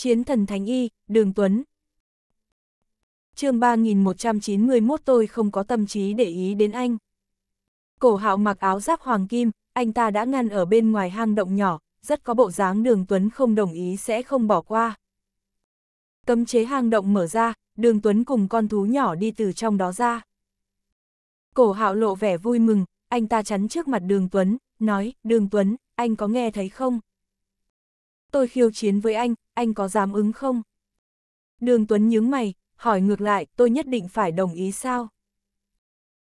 Chiến thần Thánh Y, Đường Tuấn. chương 3191 tôi không có tâm trí để ý đến anh. Cổ hạo mặc áo giáp hoàng kim, anh ta đã ngăn ở bên ngoài hang động nhỏ, rất có bộ dáng đường Tuấn không đồng ý sẽ không bỏ qua. Cấm chế hang động mở ra, đường Tuấn cùng con thú nhỏ đi từ trong đó ra. Cổ hạo lộ vẻ vui mừng, anh ta chắn trước mặt đường Tuấn, nói, đường Tuấn, anh có nghe thấy không? tôi khiêu chiến với anh, anh có dám ứng không? Đường Tuấn nhướng mày, hỏi ngược lại, tôi nhất định phải đồng ý sao?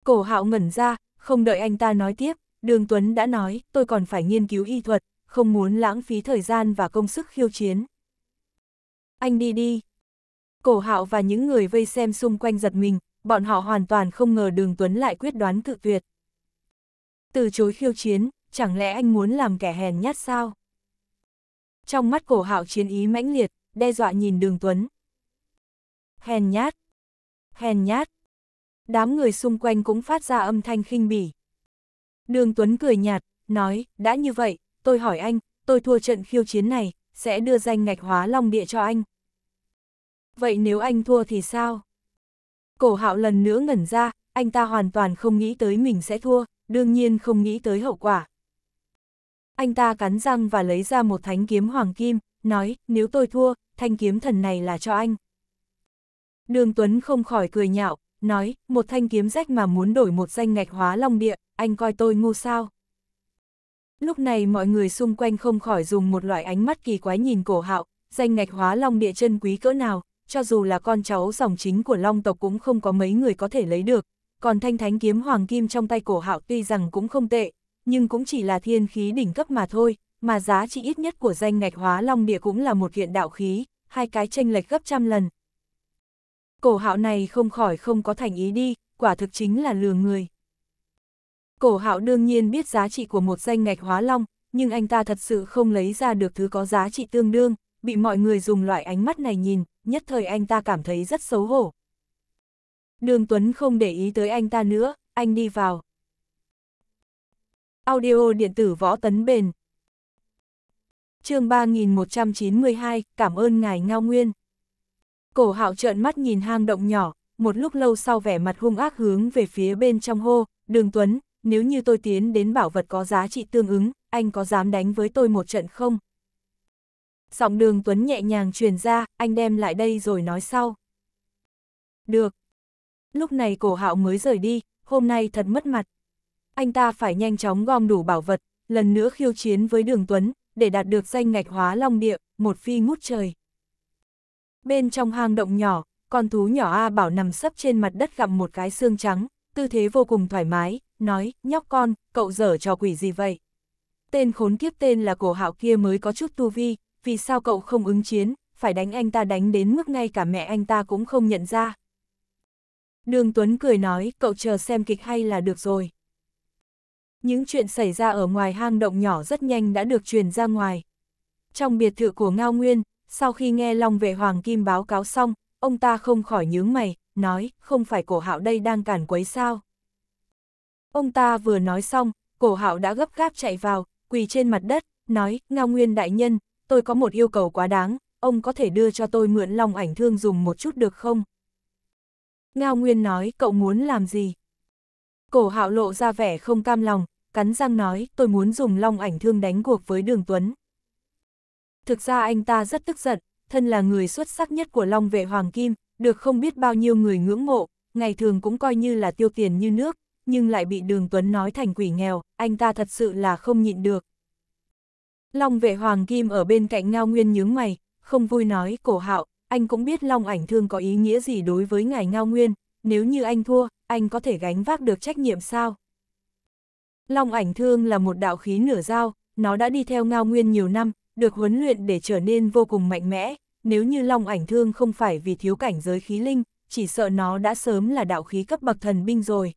Cổ hạo ngẩn ra, không đợi anh ta nói tiếp, đường Tuấn đã nói, tôi còn phải nghiên cứu y thuật, không muốn lãng phí thời gian và công sức khiêu chiến. Anh đi đi. Cổ hạo và những người vây xem xung quanh giật mình, bọn họ hoàn toàn không ngờ đường Tuấn lại quyết đoán cự tuyệt. Từ chối khiêu chiến, chẳng lẽ anh muốn làm kẻ hèn nhát sao? Trong mắt cổ hạo chiến ý mãnh liệt, đe dọa nhìn đường Tuấn. Hèn nhát! Hèn nhát! Đám người xung quanh cũng phát ra âm thanh khinh bỉ. Đường Tuấn cười nhạt, nói, đã như vậy, tôi hỏi anh, tôi thua trận khiêu chiến này, sẽ đưa danh ngạch hóa long địa cho anh. Vậy nếu anh thua thì sao? Cổ hạo lần nữa ngẩn ra, anh ta hoàn toàn không nghĩ tới mình sẽ thua, đương nhiên không nghĩ tới hậu quả. Anh ta cắn răng và lấy ra một thánh kiếm hoàng kim, nói, nếu tôi thua, thanh kiếm thần này là cho anh. Đường Tuấn không khỏi cười nhạo, nói, một thanh kiếm rách mà muốn đổi một danh ngạch hóa long địa, anh coi tôi ngu sao. Lúc này mọi người xung quanh không khỏi dùng một loại ánh mắt kỳ quái nhìn cổ hạo, danh ngạch hóa long địa chân quý cỡ nào, cho dù là con cháu dòng chính của long tộc cũng không có mấy người có thể lấy được, còn thanh thánh kiếm hoàng kim trong tay cổ hạo tuy rằng cũng không tệ, nhưng cũng chỉ là thiên khí đỉnh cấp mà thôi, mà giá trị ít nhất của danh ngạch hóa long địa cũng là một kiện đạo khí, hai cái tranh lệch gấp trăm lần. Cổ hạo này không khỏi không có thành ý đi, quả thực chính là lừa người. Cổ hạo đương nhiên biết giá trị của một danh ngạch hóa long, nhưng anh ta thật sự không lấy ra được thứ có giá trị tương đương, bị mọi người dùng loại ánh mắt này nhìn, nhất thời anh ta cảm thấy rất xấu hổ. Đường Tuấn không để ý tới anh ta nữa, anh đi vào. Audio điện tử võ tấn bền. chương 3192, cảm ơn ngài Ngao Nguyên. Cổ hạo trợn mắt nhìn hang động nhỏ, một lúc lâu sau vẻ mặt hung ác hướng về phía bên trong hô, đường Tuấn, nếu như tôi tiến đến bảo vật có giá trị tương ứng, anh có dám đánh với tôi một trận không? Giọng đường Tuấn nhẹ nhàng truyền ra, anh đem lại đây rồi nói sau. Được. Lúc này cổ hạo mới rời đi, hôm nay thật mất mặt, anh ta phải nhanh chóng gom đủ bảo vật, lần nữa khiêu chiến với Đường Tuấn, để đạt được danh ngạch hóa long địa, một phi ngút trời. Bên trong hang động nhỏ, con thú nhỏ A Bảo nằm sấp trên mặt đất gặm một cái xương trắng, tư thế vô cùng thoải mái, nói, nhóc con, cậu dở trò quỷ gì vậy? Tên khốn kiếp tên là cổ hạo kia mới có chút tu vi, vì sao cậu không ứng chiến, phải đánh anh ta đánh đến mức ngay cả mẹ anh ta cũng không nhận ra. Đường Tuấn cười nói, cậu chờ xem kịch hay là được rồi những chuyện xảy ra ở ngoài hang động nhỏ rất nhanh đã được truyền ra ngoài. Trong biệt thự của Ngao Nguyên, sau khi nghe Long Vệ Hoàng Kim báo cáo xong, ông ta không khỏi nhướng mày, nói, không phải cổ hạo đây đang cản quấy sao. Ông ta vừa nói xong, cổ hạo đã gấp gáp chạy vào, quỳ trên mặt đất, nói, Ngao Nguyên đại nhân, tôi có một yêu cầu quá đáng, ông có thể đưa cho tôi mượn long ảnh thương dùng một chút được không? Ngao Nguyên nói, cậu muốn làm gì? Cổ hạo lộ ra vẻ không cam lòng, cắn răng nói, tôi muốn dùng long ảnh thương đánh cuộc với Đường Tuấn. Thực ra anh ta rất tức giận, thân là người xuất sắc nhất của Long vệ Hoàng Kim, được không biết bao nhiêu người ngưỡng mộ, ngày thường cũng coi như là tiêu tiền như nước, nhưng lại bị Đường Tuấn nói thành quỷ nghèo, anh ta thật sự là không nhịn được. Long vệ Hoàng Kim ở bên cạnh Ngao Nguyên nhướng mày, không vui nói, cổ hạo, anh cũng biết Long ảnh thương có ý nghĩa gì đối với ngài Ngao Nguyên, nếu như anh thua, anh có thể gánh vác được trách nhiệm sao? Long ảnh thương là một đạo khí nửa dao, nó đã đi theo ngao nguyên nhiều năm, được huấn luyện để trở nên vô cùng mạnh mẽ, nếu như long ảnh thương không phải vì thiếu cảnh giới khí linh, chỉ sợ nó đã sớm là đạo khí cấp bậc thần binh rồi.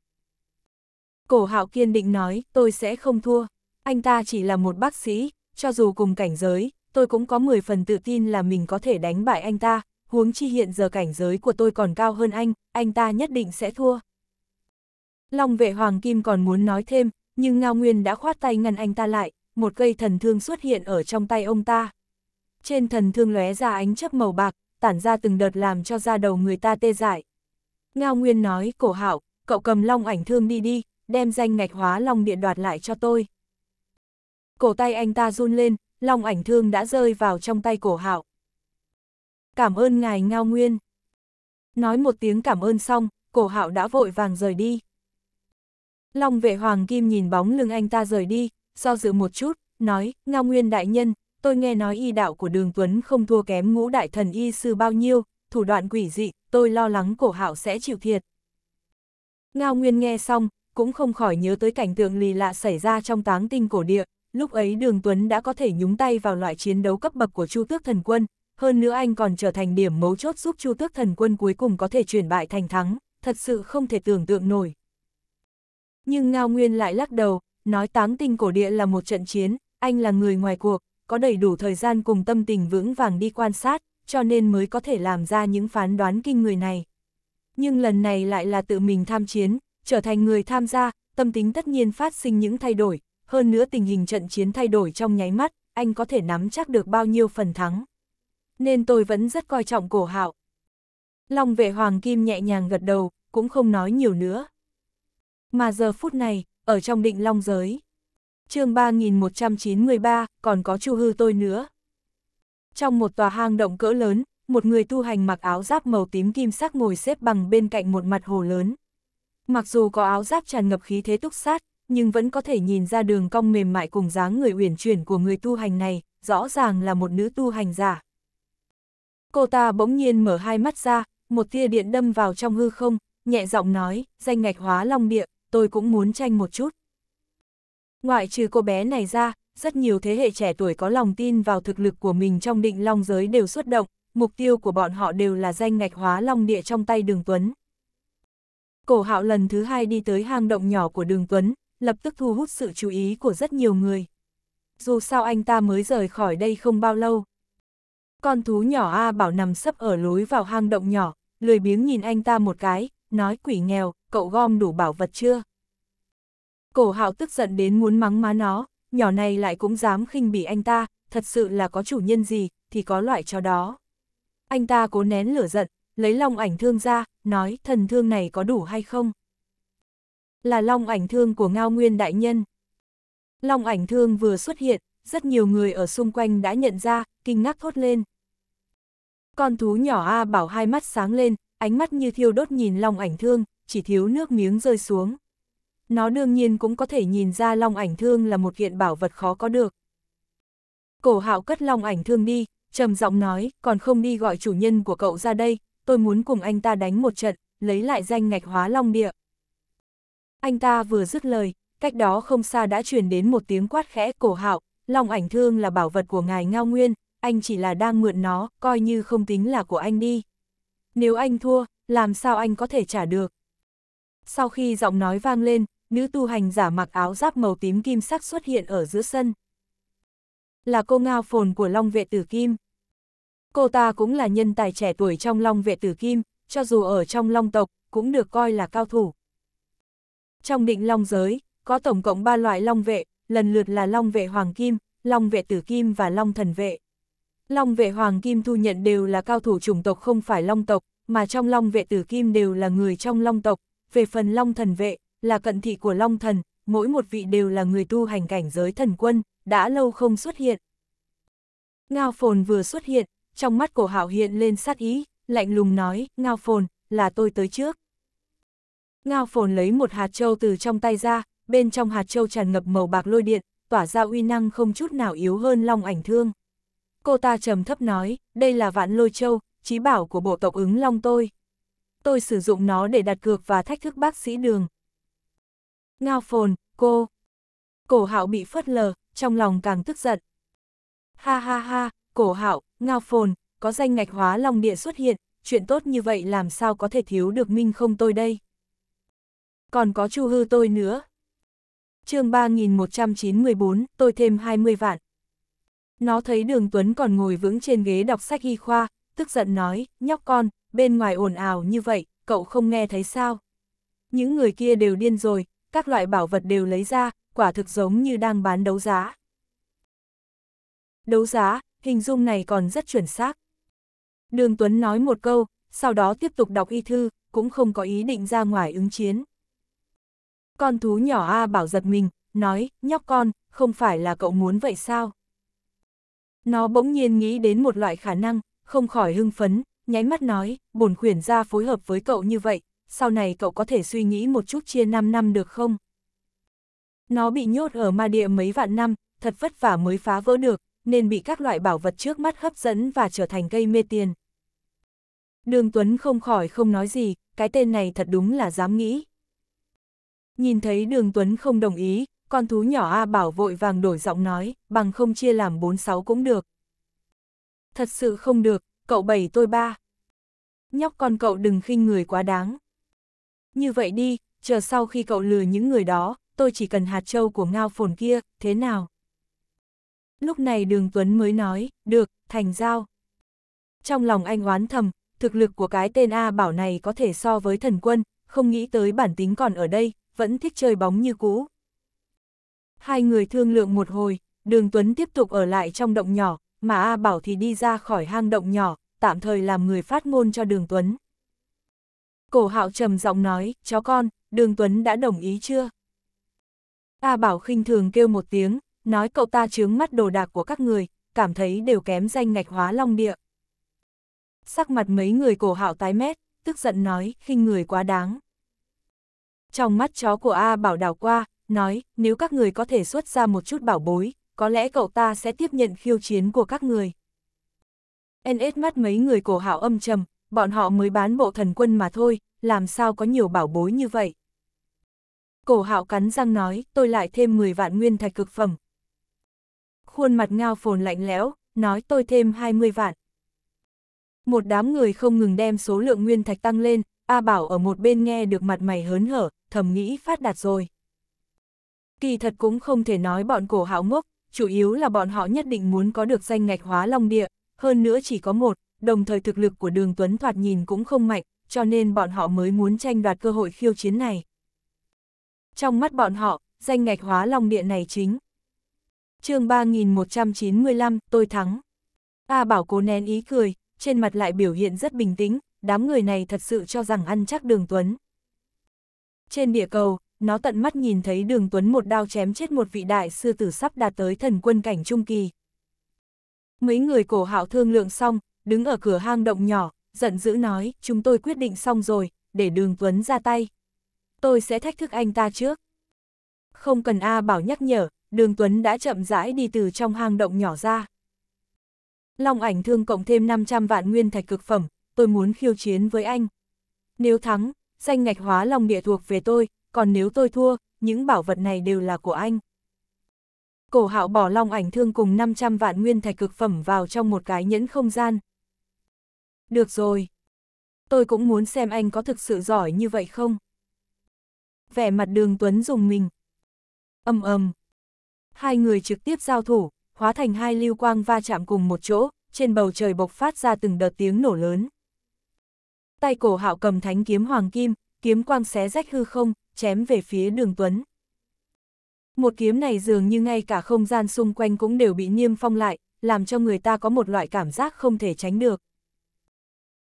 Cổ hạo kiên định nói, tôi sẽ không thua, anh ta chỉ là một bác sĩ, cho dù cùng cảnh giới, tôi cũng có 10 phần tự tin là mình có thể đánh bại anh ta, huống chi hiện giờ cảnh giới của tôi còn cao hơn anh, anh ta nhất định sẽ thua. Long vệ hoàng kim còn muốn nói thêm, nhưng Ngao Nguyên đã khoát tay ngăn anh ta lại, một cây thần thương xuất hiện ở trong tay ông ta. Trên thần thương lóe ra ánh chấp màu bạc, tản ra từng đợt làm cho da đầu người ta tê dại. Ngao Nguyên nói, cổ hảo, cậu cầm long ảnh thương đi đi, đem danh ngạch hóa long điện đoạt lại cho tôi. Cổ tay anh ta run lên, long ảnh thương đã rơi vào trong tay cổ hạo. Cảm ơn ngài Ngao Nguyên. Nói một tiếng cảm ơn xong, cổ hạo đã vội vàng rời đi. Long vệ Hoàng Kim nhìn bóng lưng anh ta rời đi, do dự một chút, nói, Ngao Nguyên Đại Nhân, tôi nghe nói y đạo của Đường Tuấn không thua kém ngũ đại thần y sư bao nhiêu, thủ đoạn quỷ dị, tôi lo lắng cổ hạo sẽ chịu thiệt. Ngao Nguyên nghe xong, cũng không khỏi nhớ tới cảnh tượng lì lạ xảy ra trong táng tinh cổ địa, lúc ấy Đường Tuấn đã có thể nhúng tay vào loại chiến đấu cấp bậc của Chu Tước Thần Quân, hơn nữa anh còn trở thành điểm mấu chốt giúp Chu Tước Thần Quân cuối cùng có thể chuyển bại thành thắng, thật sự không thể tưởng tượng nổi nhưng Ngao Nguyên lại lắc đầu, nói táng tinh cổ địa là một trận chiến, anh là người ngoài cuộc, có đầy đủ thời gian cùng tâm tình vững vàng đi quan sát, cho nên mới có thể làm ra những phán đoán kinh người này. Nhưng lần này lại là tự mình tham chiến, trở thành người tham gia, tâm tính tất nhiên phát sinh những thay đổi, hơn nữa tình hình trận chiến thay đổi trong nháy mắt, anh có thể nắm chắc được bao nhiêu phần thắng. Nên tôi vẫn rất coi trọng cổ hạo. Long vệ hoàng kim nhẹ nhàng gật đầu, cũng không nói nhiều nữa. Mà giờ phút này, ở trong định long giới. chương 3193, còn có chu hư tôi nữa. Trong một tòa hang động cỡ lớn, một người tu hành mặc áo giáp màu tím kim sắc ngồi xếp bằng bên cạnh một mặt hồ lớn. Mặc dù có áo giáp tràn ngập khí thế túc sát, nhưng vẫn có thể nhìn ra đường cong mềm mại cùng dáng người uyển chuyển của người tu hành này, rõ ràng là một nữ tu hành giả. Cô ta bỗng nhiên mở hai mắt ra, một tia điện đâm vào trong hư không, nhẹ giọng nói, danh ngạch hóa long địa tôi cũng muốn tranh một chút. Ngoại trừ cô bé này ra, rất nhiều thế hệ trẻ tuổi có lòng tin vào thực lực của mình trong định long giới đều xuất động, mục tiêu của bọn họ đều là danh ngạch hóa long địa trong tay đường Tuấn. Cổ hạo lần thứ hai đi tới hang động nhỏ của đường Tuấn, lập tức thu hút sự chú ý của rất nhiều người. Dù sao anh ta mới rời khỏi đây không bao lâu. Con thú nhỏ A bảo nằm sấp ở lối vào hang động nhỏ, lười biếng nhìn anh ta một cái, nói quỷ nghèo, cậu gom đủ bảo vật chưa? Cổ hạo tức giận đến muốn mắng má nó, nhỏ này lại cũng dám khinh bỉ anh ta, thật sự là có chủ nhân gì, thì có loại cho đó. Anh ta cố nén lửa giận, lấy long ảnh thương ra, nói thần thương này có đủ hay không? Là long ảnh thương của Ngao Nguyên Đại Nhân. Long ảnh thương vừa xuất hiện, rất nhiều người ở xung quanh đã nhận ra, kinh ngạc thốt lên. Con thú nhỏ A bảo hai mắt sáng lên, ánh mắt như thiêu đốt nhìn long ảnh thương, chỉ thiếu nước miếng rơi xuống. Nó đương nhiên cũng có thể nhìn ra long ảnh thương là một kiện bảo vật khó có được. Cổ hạo cất long ảnh thương đi, trầm giọng nói, còn không đi gọi chủ nhân của cậu ra đây, tôi muốn cùng anh ta đánh một trận, lấy lại danh ngạch hóa long địa. Anh ta vừa dứt lời, cách đó không xa đã truyền đến một tiếng quát khẽ cổ hạo, long ảnh thương là bảo vật của ngài ngao nguyên, anh chỉ là đang mượn nó, coi như không tính là của anh đi nếu anh thua, làm sao anh có thể trả được. Sau khi giọng nói vang lên, nữ tu hành giả mặc áo giáp màu tím kim sắc xuất hiện ở giữa sân. Là cô ngao phồn của Long Vệ Tử Kim. Cô ta cũng là nhân tài trẻ tuổi trong Long Vệ Tử Kim, cho dù ở trong Long tộc, cũng được coi là cao thủ. Trong định Long giới, có tổng cộng 3 loại Long Vệ, lần lượt là Long Vệ Hoàng Kim, Long Vệ Tử Kim và Long Thần Vệ. Long vệ Hoàng Kim thu nhận đều là cao thủ chủng tộc không phải Long tộc, mà trong Long vệ Tử Kim đều là người trong Long tộc, về phần Long thần vệ, là cận thị của Long thần, mỗi một vị đều là người tu hành cảnh giới thần quân, đã lâu không xuất hiện. Ngao Phồn vừa xuất hiện, trong mắt cổ hạo hiện lên sát ý, lạnh lùng nói, Ngao Phồn, là tôi tới trước. Ngao Phồn lấy một hạt châu từ trong tay ra, bên trong hạt châu tràn ngập màu bạc lôi điện, tỏa ra uy năng không chút nào yếu hơn Long ảnh thương cô ta trầm thấp nói, đây là vạn lôi châu, trí bảo của bộ tộc ứng long tôi. Tôi sử dụng nó để đặt cược và thách thức bác sĩ đường. Ngao phồn, cô. Cổ hạo bị phất lờ, trong lòng càng tức giận. Ha ha ha, cổ hạo, ngao phồn, có danh ngạch hóa long địa xuất hiện, chuyện tốt như vậy làm sao có thể thiếu được minh không tôi đây. Còn có chu hư tôi nữa. chương 3194, tôi thêm 20 vạn. Nó thấy đường Tuấn còn ngồi vững trên ghế đọc sách y khoa, tức giận nói, nhóc con, bên ngoài ồn ào như vậy, cậu không nghe thấy sao? Những người kia đều điên rồi, các loại bảo vật đều lấy ra, quả thực giống như đang bán đấu giá. Đấu giá, hình dung này còn rất chuẩn xác. Đường Tuấn nói một câu, sau đó tiếp tục đọc y thư, cũng không có ý định ra ngoài ứng chiến. Con thú nhỏ A bảo giật mình, nói, nhóc con, không phải là cậu muốn vậy sao? Nó bỗng nhiên nghĩ đến một loại khả năng, không khỏi hưng phấn, nháy mắt nói, bổn khuyển ra phối hợp với cậu như vậy, sau này cậu có thể suy nghĩ một chút chia 5 năm được không? Nó bị nhốt ở ma địa mấy vạn năm, thật vất vả mới phá vỡ được, nên bị các loại bảo vật trước mắt hấp dẫn và trở thành gây mê tiền. Đường Tuấn không khỏi không nói gì, cái tên này thật đúng là dám nghĩ. Nhìn thấy Đường Tuấn không đồng ý, con thú nhỏ A Bảo vội vàng đổi giọng nói, bằng không chia làm 4-6 cũng được. Thật sự không được, cậu bảy tôi ba. Nhóc con cậu đừng khinh người quá đáng. Như vậy đi, chờ sau khi cậu lừa những người đó, tôi chỉ cần hạt trâu của ngao phồn kia, thế nào? Lúc này đường Tuấn mới nói, được, thành giao. Trong lòng anh oán thầm, thực lực của cái tên A Bảo này có thể so với thần quân, không nghĩ tới bản tính còn ở đây, vẫn thích chơi bóng như cũ hai người thương lượng một hồi, đường Tuấn tiếp tục ở lại trong động nhỏ, mà A Bảo thì đi ra khỏi hang động nhỏ, tạm thời làm người phát ngôn cho đường Tuấn. Cổ hạo trầm giọng nói, chó con, đường Tuấn đã đồng ý chưa? A Bảo khinh thường kêu một tiếng, nói cậu ta chướng mắt đồ đạc của các người, cảm thấy đều kém danh ngạch hóa long địa. Sắc mặt mấy người cổ hạo tái mét, tức giận nói, khinh người quá đáng. Trong mắt chó của A Bảo đảo qua, nói, nếu các người có thể xuất ra một chút bảo bối, có lẽ cậu ta sẽ tiếp nhận khiêu chiến của các người. NS mắt mấy người cổ hảo âm trầm, bọn họ mới bán bộ thần quân mà thôi, làm sao có nhiều bảo bối như vậy. Cổ hạo cắn răng nói, tôi lại thêm 10 vạn nguyên thạch cực phẩm. Khuôn mặt ngao phồn lạnh lẽo, nói tôi thêm 20 vạn. Một đám người không ngừng đem số lượng nguyên thạch tăng lên, A Bảo ở một bên nghe được mặt mày hớn hở, thầm nghĩ phát đạt rồi kỳ thật cũng không thể nói bọn cổ hạo ngốc, chủ yếu là bọn họ nhất định muốn có được danh ngạch hóa long địa, hơn nữa chỉ có một, đồng thời thực lực của đường Tuấn thoạt nhìn cũng không mạnh, cho nên bọn họ mới muốn tranh đoạt cơ hội khiêu chiến này. Trong mắt bọn họ, danh ngạch hóa long địa này chính. chương 3195, tôi thắng. A Bảo cố nén ý cười, trên mặt lại biểu hiện rất bình tĩnh, đám người này thật sự cho rằng ăn chắc đường Tuấn. Trên địa cầu, nó tận mắt nhìn thấy đường Tuấn một đao chém chết một vị đại sư tử sắp đạt tới thần quân cảnh trung kỳ. Mấy người cổ hạo thương lượng xong, đứng ở cửa hang động nhỏ, giận dữ nói, chúng tôi quyết định xong rồi, để đường Tuấn ra tay. Tôi sẽ thách thức anh ta trước. Không cần A bảo nhắc nhở, đường Tuấn đã chậm rãi đi từ trong hang động nhỏ ra. Long ảnh thương cộng thêm 500 vạn nguyên thạch cực phẩm, tôi muốn khiêu chiến với anh. Nếu thắng, danh ngạch hóa long địa thuộc về tôi, còn nếu tôi thua, những bảo vật này đều là của anh. Cổ hạo bỏ long ảnh thương cùng 500 vạn nguyên thạch cực phẩm vào trong một cái nhẫn không gian. Được rồi. Tôi cũng muốn xem anh có thực sự giỏi như vậy không? Vẻ mặt đường Tuấn dùng mình. Âm ầm, Hai người trực tiếp giao thủ, hóa thành hai lưu quang va chạm cùng một chỗ, trên bầu trời bộc phát ra từng đợt tiếng nổ lớn. Tay cổ hạo cầm thánh kiếm hoàng kim, kiếm quang xé rách hư không, chém về phía đường Tuấn. Một kiếm này dường như ngay cả không gian xung quanh cũng đều bị niêm phong lại, làm cho người ta có một loại cảm giác không thể tránh được.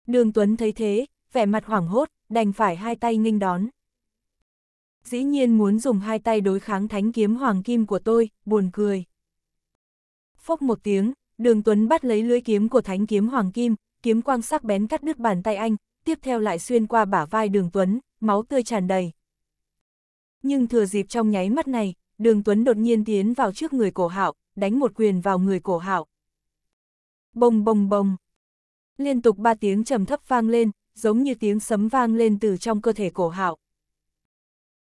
Đường Tuấn thấy thế, vẻ mặt hoảng hốt, đành phải hai tay nghênh đón. Dĩ nhiên muốn dùng hai tay đối kháng thánh kiếm hoàng kim của tôi, buồn cười. Phốc một tiếng, đường Tuấn bắt lấy lưỡi kiếm của thánh kiếm hoàng kim, kiếm quang sắc bén cắt đứt bàn tay anh, tiếp theo lại xuyên qua bả vai đường Tuấn, máu tươi tràn đầy nhưng thừa dịp trong nháy mắt này, đường Tuấn đột nhiên tiến vào trước người cổ hạo, đánh một quyền vào người cổ hạo. Bông bông bông. Liên tục ba tiếng trầm thấp vang lên, giống như tiếng sấm vang lên từ trong cơ thể cổ hạo.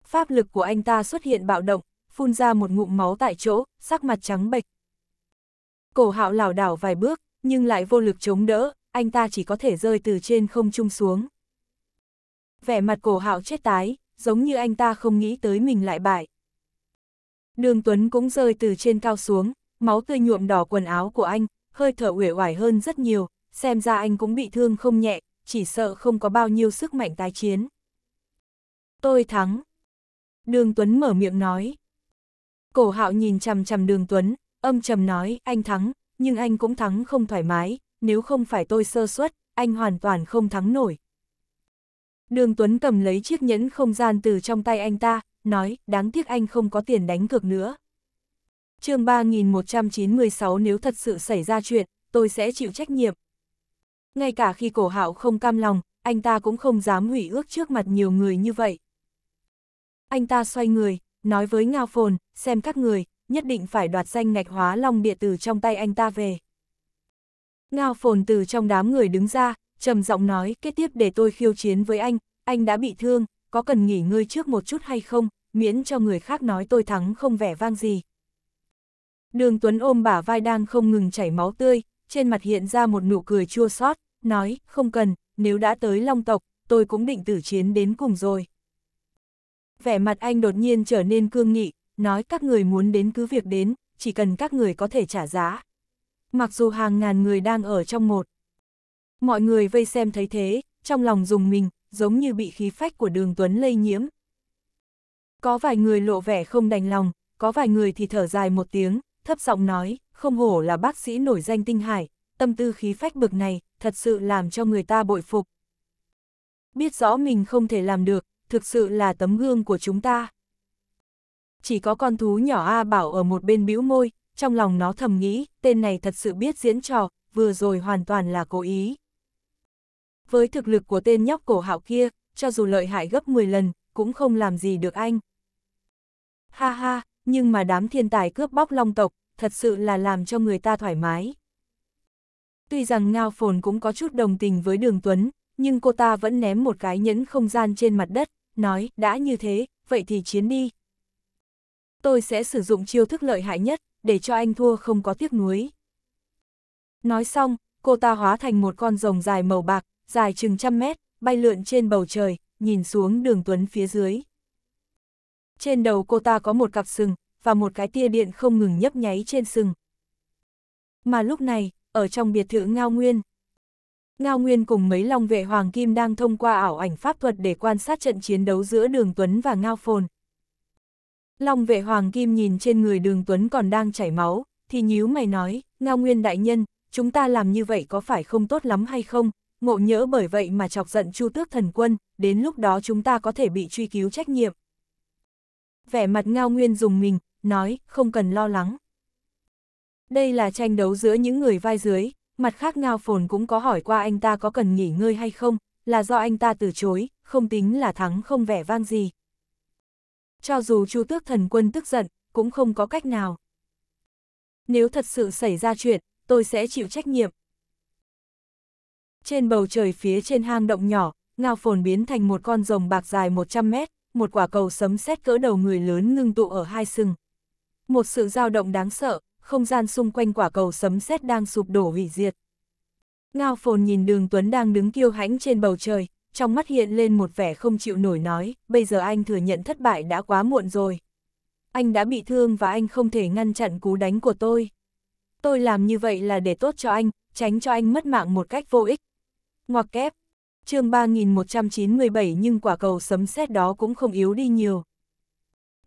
Pháp lực của anh ta xuất hiện bạo động, phun ra một ngụm máu tại chỗ, sắc mặt trắng bệch. Cổ hạo lảo đảo vài bước, nhưng lại vô lực chống đỡ, anh ta chỉ có thể rơi từ trên không trung xuống. Vẻ mặt cổ hạo chết tái, giống như anh ta không nghĩ tới mình lại bại. Đường Tuấn cũng rơi từ trên cao xuống, máu tươi nhuộm đỏ quần áo của anh, hơi thở uể oải hơn rất nhiều, xem ra anh cũng bị thương không nhẹ, chỉ sợ không có bao nhiêu sức mạnh tái chiến. Tôi thắng. Đường Tuấn mở miệng nói. Cổ hạo nhìn chằm chằm đường Tuấn, âm trầm nói anh thắng, nhưng anh cũng thắng không thoải mái, nếu không phải tôi sơ suất, anh hoàn toàn không thắng nổi. Đường Tuấn cầm lấy chiếc nhẫn không gian từ trong tay anh ta, nói, đáng tiếc anh không có tiền đánh cược nữa. chương 3196 nếu thật sự xảy ra chuyện, tôi sẽ chịu trách nhiệm. Ngay cả khi cổ hạo không cam lòng, anh ta cũng không dám hủy ước trước mặt nhiều người như vậy. Anh ta xoay người, nói với Ngao Phồn, xem các người, nhất định phải đoạt danh ngạch hóa long địa từ trong tay anh ta về. Ngao Phồn từ trong đám người đứng ra, trầm giọng nói, kế tiếp để tôi khiêu chiến với anh, anh đã bị thương, có cần nghỉ ngơi trước một chút hay không, miễn cho người khác nói tôi thắng không vẻ vang gì. Đường Tuấn ôm bả vai đang không ngừng chảy máu tươi, trên mặt hiện ra một nụ cười chua xót, nói, không cần, nếu đã tới Long Tộc, tôi cũng định tử chiến đến cùng rồi. Vẻ mặt anh đột nhiên trở nên cương nghị, nói các người muốn đến cứ việc đến, chỉ cần các người có thể trả giá. Mặc dù hàng ngàn người đang ở trong một Mọi người vây xem thấy thế, trong lòng dùng mình, giống như bị khí phách của đường Tuấn lây nhiễm. Có vài người lộ vẻ không đành lòng, có vài người thì thở dài một tiếng, thấp giọng nói, không hổ là bác sĩ nổi danh tinh hải, tâm tư khí phách bực này, thật sự làm cho người ta bội phục. Biết rõ mình không thể làm được, thực sự là tấm gương của chúng ta. Chỉ có con thú nhỏ A Bảo ở một bên bĩu môi, trong lòng nó thầm nghĩ, tên này thật sự biết diễn trò, vừa rồi hoàn toàn là cố ý. Với thực lực của tên nhóc cổ hạo kia, cho dù lợi hại gấp 10 lần, cũng không làm gì được anh. Ha ha, nhưng mà đám thiên tài cướp bóc long tộc, thật sự là làm cho người ta thoải mái. Tuy rằng Ngao Phồn cũng có chút đồng tình với Đường Tuấn, nhưng cô ta vẫn ném một cái nhẫn không gian trên mặt đất, nói, đã như thế, vậy thì chiến đi. Tôi sẽ sử dụng chiêu thức lợi hại nhất, để cho anh thua không có tiếc nuối. Nói xong, cô ta hóa thành một con rồng dài màu bạc, dài chừng trăm mét, bay lượn trên bầu trời, nhìn xuống đường tuấn phía dưới. Trên đầu cô ta có một cặp sừng, và một cái tia điện không ngừng nhấp nháy trên sừng. Mà lúc này, ở trong biệt thự Ngao Nguyên, Ngao Nguyên cùng mấy long vệ Hoàng Kim đang thông qua ảo ảnh pháp thuật để quan sát trận chiến đấu giữa Đường Tuấn và Ngao Phồn. Long vệ Hoàng Kim nhìn trên người Đường Tuấn còn đang chảy máu, thì nhíu mày nói, Ngao Nguyên đại nhân, chúng ta làm như vậy có phải không tốt lắm hay không, ngộ nhỡ bởi vậy mà chọc giận Chu Tước Thần Quân, đến lúc đó chúng ta có thể bị truy cứu trách nhiệm. Vẻ mặt Ngao Nguyên dùng mình, nói, không cần lo lắng. Đây là tranh đấu giữa những người vai dưới, mặt khác Ngao Phồn cũng có hỏi qua anh ta có cần nghỉ ngơi hay không, là do anh ta từ chối, không tính là thắng không vẻ vang gì. Cho dù Chu Tước Thần Quân tức giận, cũng không có cách nào. Nếu thật sự xảy ra chuyện, tôi sẽ chịu trách nhiệm. Trên bầu trời phía trên hang động nhỏ, ngao phồn biến thành một con rồng bạc dài 100 mét, một quả cầu sấm sét cỡ đầu người lớn ngưng tụ ở hai sừng. Một sự dao động đáng sợ, không gian xung quanh quả cầu sấm sét đang sụp đổ hủy diệt. Ngao phồn nhìn đường Tuấn đang đứng kiêu hãnh trên bầu trời, trong mắt hiện lên một vẻ không chịu nổi nói, bây giờ anh thừa nhận thất bại đã quá muộn rồi. Anh đã bị thương và anh không thể ngăn chặn cú đánh của tôi. Tôi làm như vậy là để tốt cho anh, tránh cho anh mất mạng một cách vô ích, Ngoặc kép, chương 3197 nhưng quả cầu sấm sét đó cũng không yếu đi nhiều.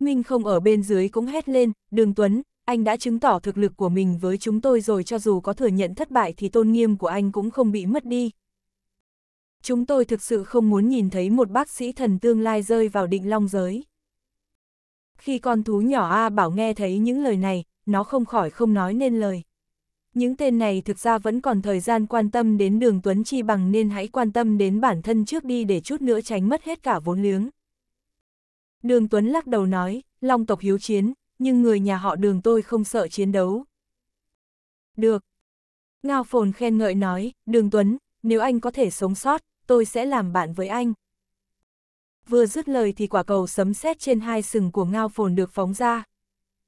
Minh không ở bên dưới cũng hét lên, đường Tuấn, anh đã chứng tỏ thực lực của mình với chúng tôi rồi cho dù có thừa nhận thất bại thì tôn nghiêm của anh cũng không bị mất đi. Chúng tôi thực sự không muốn nhìn thấy một bác sĩ thần tương lai rơi vào định long giới. Khi con thú nhỏ A bảo nghe thấy những lời này, nó không khỏi không nói nên lời những tên này thực ra vẫn còn thời gian quan tâm đến đường Tuấn Chi bằng nên hãy quan tâm đến bản thân trước đi để chút nữa tránh mất hết cả vốn liếng. Đường Tuấn lắc đầu nói, Long tộc hiếu chiến, nhưng người nhà họ đường tôi không sợ chiến đấu. Được. Ngao Phồn khen ngợi nói, Đường Tuấn, nếu anh có thể sống sót, tôi sẽ làm bạn với anh. Vừa dứt lời thì quả cầu sấm sét trên hai sừng của Ngao Phồn được phóng ra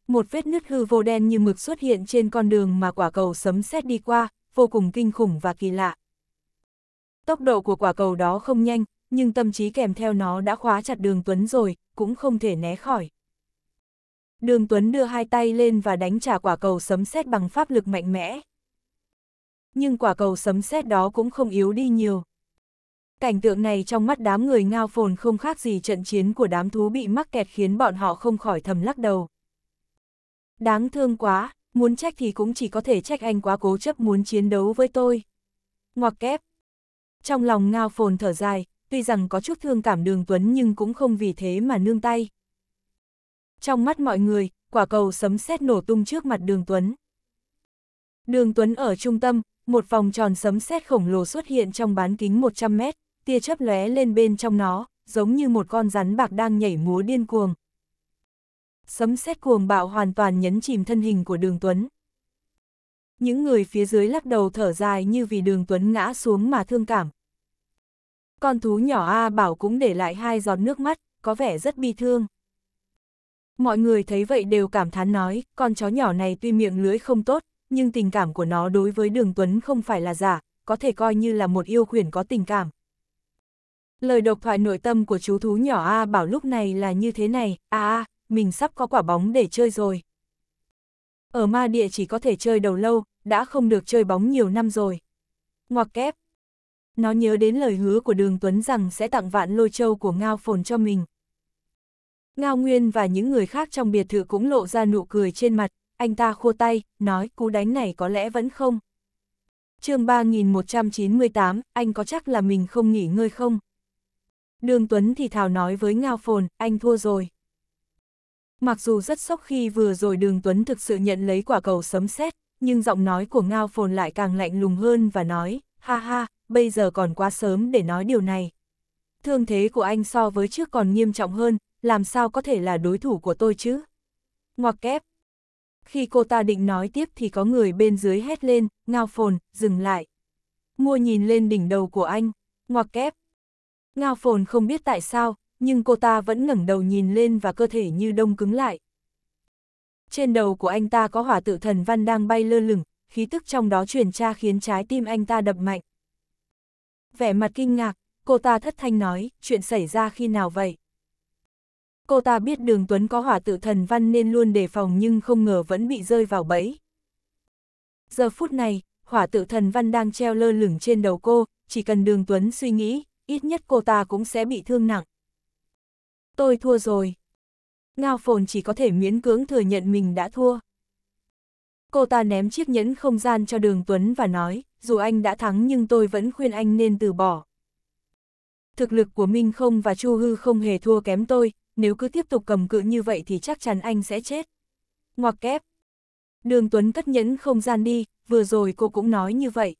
một vết nứt hư vô đen như mực xuất hiện trên con đường mà quả cầu sấm sét đi qua, vô cùng kinh khủng và kỳ lạ. Tốc độ của quả cầu đó không nhanh, nhưng tâm trí kèm theo nó đã khóa chặt đường Tuấn rồi, cũng không thể né khỏi. Đường Tuấn đưa hai tay lên và đánh trả quả cầu sấm sét bằng pháp lực mạnh mẽ. Nhưng quả cầu sấm sét đó cũng không yếu đi nhiều. Cảnh tượng này trong mắt đám người ngao phồn không khác gì trận chiến của đám thú bị mắc kẹt khiến bọn họ không khỏi thầm lắc đầu. Đáng thương quá, muốn trách thì cũng chỉ có thể trách anh quá cố chấp muốn chiến đấu với tôi. Ngoặc kép. Trong lòng ngao phồn thở dài, tuy rằng có chút thương cảm đường Tuấn nhưng cũng không vì thế mà nương tay. Trong mắt mọi người, quả cầu sấm sét nổ tung trước mặt đường Tuấn. Đường Tuấn ở trung tâm, một vòng tròn sấm sét khổng lồ xuất hiện trong bán kính 100 mét, tia chớp lóe lên bên trong nó, giống như một con rắn bạc đang nhảy múa điên cuồng, Sấm sét cuồng bạo hoàn toàn nhấn chìm thân hình của đường Tuấn. Những người phía dưới lắc đầu thở dài như vì đường Tuấn ngã xuống mà thương cảm. Con thú nhỏ A Bảo cũng để lại hai giọt nước mắt, có vẻ rất bi thương. Mọi người thấy vậy đều cảm thán nói, con chó nhỏ này tuy miệng lưỡi không tốt, nhưng tình cảm của nó đối với đường Tuấn không phải là giả, có thể coi như là một yêu khuyển có tình cảm. Lời độc thoại nội tâm của chú thú nhỏ A Bảo lúc này là như thế này, a à, a, mình sắp có quả bóng để chơi rồi. Ở ma địa chỉ có thể chơi đầu lâu, đã không được chơi bóng nhiều năm rồi. Ngoặc kép. Nó nhớ đến lời hứa của Đường Tuấn rằng sẽ tặng vạn lôi châu của Ngao Phồn cho mình. Ngao Nguyên và những người khác trong biệt thự cũng lộ ra nụ cười trên mặt, anh ta khua tay, nói cú đánh này có lẽ vẫn không. chương 3198, anh có chắc là mình không nghỉ ngơi không? Đường Tuấn thì thào nói với Ngao Phồn, anh thua rồi. Mặc dù rất sốc khi vừa rồi đường Tuấn thực sự nhận lấy quả cầu sấm sét, nhưng giọng nói của Ngao Phồn lại càng lạnh lùng hơn và nói, ha ha, bây giờ còn quá sớm để nói điều này. Thương thế của anh so với trước còn nghiêm trọng hơn, làm sao có thể là đối thủ của tôi chứ? Ngoặc kép. Khi cô ta định nói tiếp thì có người bên dưới hét lên, Ngao Phồn, dừng lại. Mua nhìn lên đỉnh đầu của anh, ngoặc kép. Ngao Phồn không biết tại sao, nhưng cô ta vẫn ngẩng đầu nhìn lên và cơ thể như đông cứng lại. Trên đầu của anh ta có hỏa tự thần văn đang bay lơ lửng, khí tức trong đó truyền tra khiến trái tim anh ta đập mạnh. Vẻ mặt kinh ngạc, cô ta thất thanh nói, chuyện xảy ra khi nào vậy? Cô ta biết đường Tuấn có hỏa tự thần văn nên luôn đề phòng nhưng không ngờ vẫn bị rơi vào bẫy. Giờ phút này, hỏa tự thần văn đang treo lơ lửng trên đầu cô, chỉ cần đường Tuấn suy nghĩ, ít nhất cô ta cũng sẽ bị thương nặng tôi thua rồi. Ngao phồn chỉ có thể miễn cưỡng thừa nhận mình đã thua. Cô ta ném chiếc nhẫn không gian cho đường Tuấn và nói, dù anh đã thắng nhưng tôi vẫn khuyên anh nên từ bỏ. Thực lực của Minh không và Chu Hư không hề thua kém tôi, nếu cứ tiếp tục cầm cự như vậy thì chắc chắn anh sẽ chết. Ngoặc kép. Đường Tuấn cất nhẫn không gian đi, vừa rồi cô cũng nói như vậy.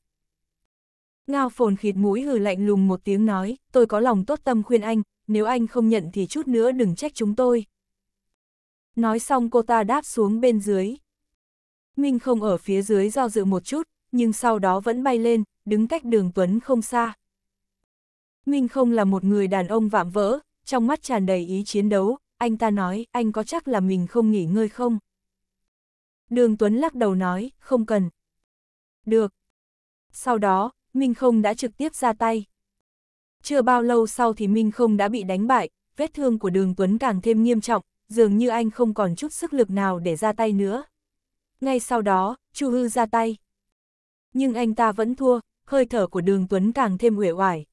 Ngao phồn khịt mũi hừ lạnh lùng một tiếng nói, tôi có lòng tốt tâm khuyên anh, nếu anh không nhận thì chút nữa đừng trách chúng tôi. Nói xong cô ta đáp xuống bên dưới. Minh không ở phía dưới do dự một chút, nhưng sau đó vẫn bay lên, đứng cách đường Tuấn không xa. Minh không là một người đàn ông vạm vỡ, trong mắt tràn đầy ý chiến đấu, anh ta nói, anh có chắc là mình không nghỉ ngơi không? Đường Tuấn lắc đầu nói, không cần. Được. Sau đó, Minh không đã trực tiếp ra tay. Chưa bao lâu sau thì Minh không đã bị đánh bại, vết thương của đường Tuấn càng thêm nghiêm trọng, dường như anh không còn chút sức lực nào để ra tay nữa. Ngay sau đó, Chu Hư ra tay. Nhưng anh ta vẫn thua, hơi thở của đường Tuấn càng thêm uể oải.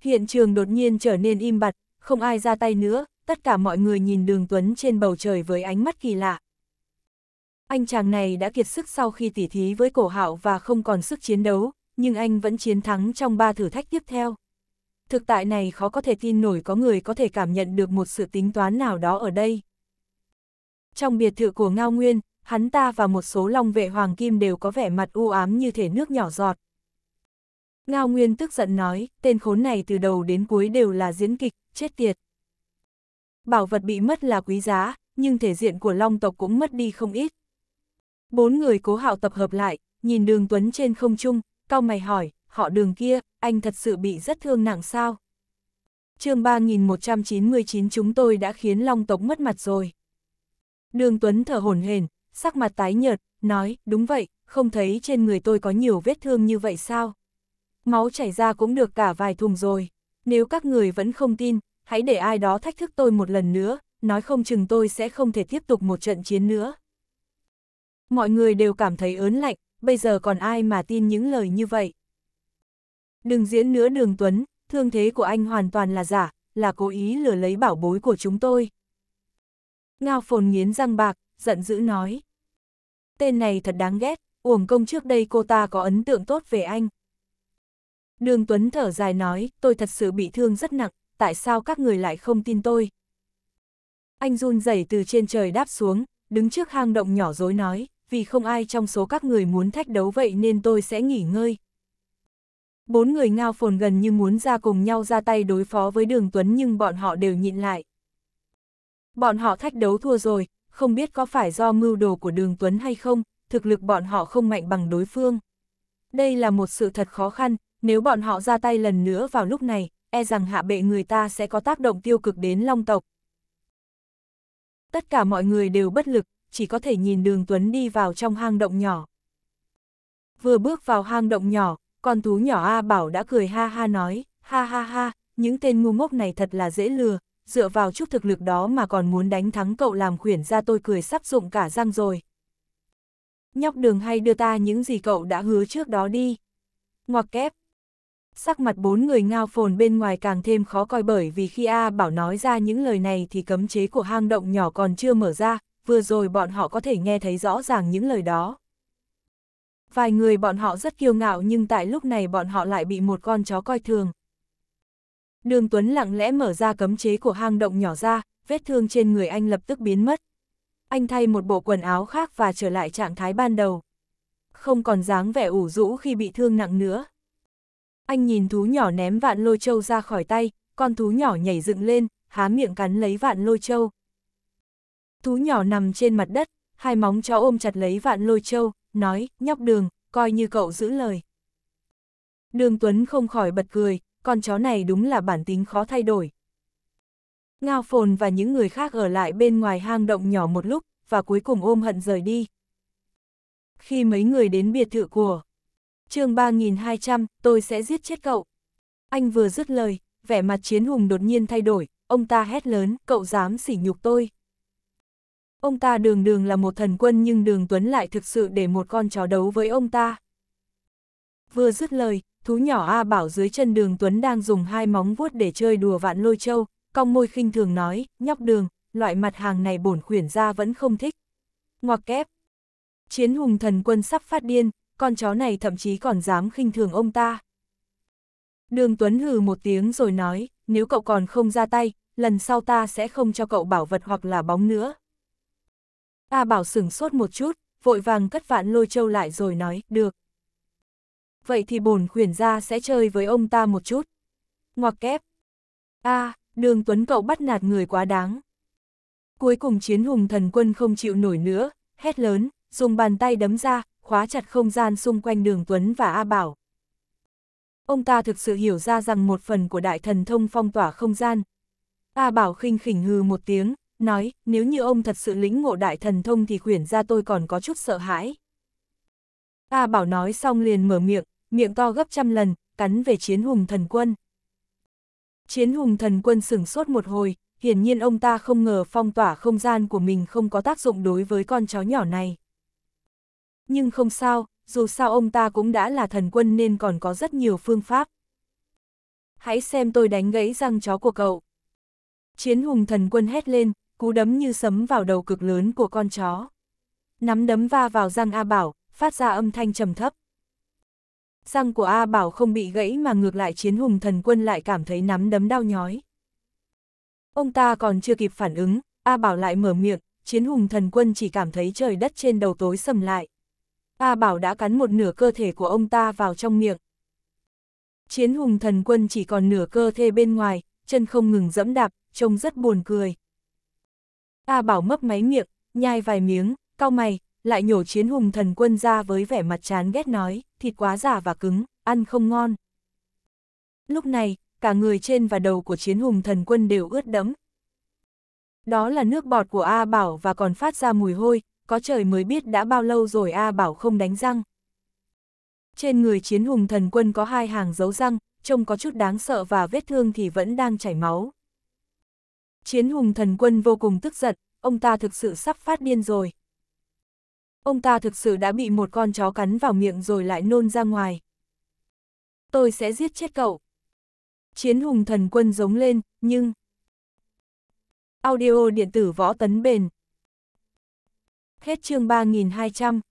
Hiện trường đột nhiên trở nên im bặt, không ai ra tay nữa, tất cả mọi người nhìn đường Tuấn trên bầu trời với ánh mắt kỳ lạ. Anh chàng này đã kiệt sức sau khi tỉ thí với cổ hạo và không còn sức chiến đấu, nhưng anh vẫn chiến thắng trong ba thử thách tiếp theo. Thực tại này khó có thể tin nổi có người có thể cảm nhận được một sự tính toán nào đó ở đây. Trong biệt thự của Ngao Nguyên, hắn ta và một số long vệ hoàng kim đều có vẻ mặt u ám như thể nước nhỏ giọt. Ngao Nguyên tức giận nói, tên khốn này từ đầu đến cuối đều là diễn kịch, chết tiệt. Bảo vật bị mất là quý giá, nhưng thể diện của long tộc cũng mất đi không ít. Bốn người cố hạo tập hợp lại, nhìn đường Tuấn trên không trung, cao mày hỏi, họ đường kia, anh thật sự bị rất thương nặng sao? chương 3199 chúng tôi đã khiến Long Tộc mất mặt rồi. Đường Tuấn thở hổn hển, sắc mặt tái nhợt, nói, đúng vậy, không thấy trên người tôi có nhiều vết thương như vậy sao? Máu chảy ra cũng được cả vài thùng rồi. Nếu các người vẫn không tin, hãy để ai đó thách thức tôi một lần nữa, nói không chừng tôi sẽ không thể tiếp tục một trận chiến nữa. Mọi người đều cảm thấy ớn lạnh, bây giờ còn ai mà tin những lời như vậy. Đừng diễn nữa đường Tuấn, thương thế của anh hoàn toàn là giả, là cố ý lừa lấy bảo bối của chúng tôi. Ngao phồn nghiến răng bạc, giận dữ nói. Tên này thật đáng ghét, uổng công trước đây cô ta có ấn tượng tốt về anh. Đường Tuấn thở dài nói, tôi thật sự bị thương rất nặng, tại sao các người lại không tin tôi? Anh run rẩy từ trên trời đáp xuống, đứng trước hang động nhỏ dối nói, vì không ai trong số các người muốn thách đấu vậy nên tôi sẽ nghỉ ngơi. Bốn người ngao phồn gần như muốn ra cùng nhau ra tay đối phó với đường Tuấn nhưng bọn họ đều nhịn lại. Bọn họ thách đấu thua rồi, không biết có phải do mưu đồ của đường Tuấn hay không, thực lực bọn họ không mạnh bằng đối phương. Đây là một sự thật khó khăn, nếu bọn họ ra tay lần nữa vào lúc này, e rằng hạ bệ người ta sẽ có tác động tiêu cực đến long tộc. Tất cả mọi người đều bất lực, chỉ có thể nhìn đường Tuấn đi vào trong hang động nhỏ. Vừa bước vào hang động nhỏ, con thú nhỏ A Bảo đã cười ha ha nói, ha ha ha, những tên ngu ngốc này thật là dễ lừa, dựa vào chút thực lực đó mà còn muốn đánh thắng cậu làm khuyển ra tôi cười sắp dụng cả răng rồi. Nhóc đường hay đưa ta những gì cậu đã hứa trước đó đi. Ngoặc kép. Sắc mặt bốn người ngao phồn bên ngoài càng thêm khó coi bởi vì khi A Bảo nói ra những lời này thì cấm chế của hang động nhỏ còn chưa mở ra, vừa rồi bọn họ có thể nghe thấy rõ ràng những lời đó. Vài người bọn họ rất kiêu ngạo nhưng tại lúc này bọn họ lại bị một con chó coi thường. Đường Tuấn lặng lẽ mở ra cấm chế của hang động nhỏ ra, vết thương trên người anh lập tức biến mất. Anh thay một bộ quần áo khác và trở lại trạng thái ban đầu. Không còn dáng vẻ ủ rũ khi bị thương nặng nữa. Anh nhìn thú nhỏ ném vạn lôi châu ra khỏi tay, con thú nhỏ nhảy dựng lên, há miệng cắn lấy vạn lôi châu. Thú nhỏ nằm trên mặt đất, hai móng chó ôm chặt lấy vạn lôi châu, nói, nhóc đường, coi như cậu giữ lời. Đường Tuấn không khỏi bật cười, con chó này đúng là bản tính khó thay đổi. Ngao Phồn và những người khác ở lại bên ngoài hang động nhỏ một lúc, và cuối cùng ôm hận rời đi. Khi mấy người đến biệt thự của chương 3200, tôi sẽ giết chết cậu. Anh vừa dứt lời, vẻ mặt chiến hùng đột nhiên thay đổi, ông ta hét lớn, cậu dám sỉ nhục tôi. Ông ta đường đường là một thần quân nhưng đường Tuấn lại thực sự để một con chó đấu với ông ta. Vừa dứt lời, thú nhỏ A Bảo dưới chân đường Tuấn đang dùng hai móng vuốt để chơi đùa vạn lôi châu, cong môi khinh thường nói, nhóc đường, loại mặt hàng này bổn khuyển ra vẫn không thích. Ngoặc kép. Chiến hùng thần quân sắp phát điên, con chó này thậm chí còn dám khinh thường ông ta. Đường Tuấn hừ một tiếng rồi nói, nếu cậu còn không ra tay, lần sau ta sẽ không cho cậu bảo vật hoặc là bóng nữa. A Bảo sửng sốt một chút, vội vàng cất vạn lôi châu lại rồi nói, được. Vậy thì bổn khuyển ra sẽ chơi với ông ta một chút. Ngoặc kép. A, à, đường tuấn cậu bắt nạt người quá đáng. Cuối cùng chiến hùng thần quân không chịu nổi nữa, hét lớn, dùng bàn tay đấm ra, khóa chặt không gian xung quanh đường tuấn và A Bảo. Ông ta thực sự hiểu ra rằng một phần của đại thần thông phong tỏa không gian. A Bảo khinh khỉnh hừ một tiếng, nói, nếu như ông thật sự lĩnh ngộ đại thần thông thì khuyển ra tôi còn có chút sợ hãi. A Bảo nói xong liền mở miệng, miệng to gấp trăm lần, cắn về chiến hùng thần quân. Chiến hùng thần quân sửng sốt một hồi, hiển nhiên ông ta không ngờ phong tỏa không gian của mình không có tác dụng đối với con chó nhỏ này. Nhưng không sao, dù sao ông ta cũng đã là thần quân nên còn có rất nhiều phương pháp. Hãy xem tôi đánh gãy răng chó của cậu. Chiến hùng thần quân hét lên, cú đấm như sấm vào đầu cực lớn của con chó. Nắm đấm va vào răng A Bảo, phát ra âm thanh trầm thấp. Răng của A Bảo không bị gãy mà ngược lại chiến hùng thần quân lại cảm thấy nắm đấm đau nhói. Ông ta còn chưa kịp phản ứng, A Bảo lại mở miệng, chiến hùng thần quân chỉ cảm thấy trời đất trên đầu tối sầm lại. A Bảo đã cắn một nửa cơ thể của ông ta vào trong miệng. Chiến hùng thần quân chỉ còn nửa cơ thể bên ngoài, chân không ngừng dẫm đạp, trông rất buồn cười. A Bảo mấp máy miệng, nhai vài miếng, cau mày, lại nhổ chiến hùng thần quân ra với vẻ mặt chán ghét nói, thịt quá giả và cứng, ăn không ngon. Lúc này, cả người trên và đầu của chiến hùng thần quân đều ướt đẫm. Đó là nước bọt của A Bảo và còn phát ra mùi hôi, có trời mới biết đã bao lâu rồi A Bảo không đánh răng. Trên người chiến hùng thần quân có hai hàng dấu răng, trông có chút đáng sợ và vết thương thì vẫn đang chảy máu. Chiến hùng thần quân vô cùng tức giận, ông ta thực sự sắp phát điên rồi. Ông ta thực sự đã bị một con chó cắn vào miệng rồi lại nôn ra ngoài. Tôi sẽ giết chết cậu. Chiến hùng thần quân giống lên, nhưng... Audio điện tử võ tấn bền. Hết chương 3200.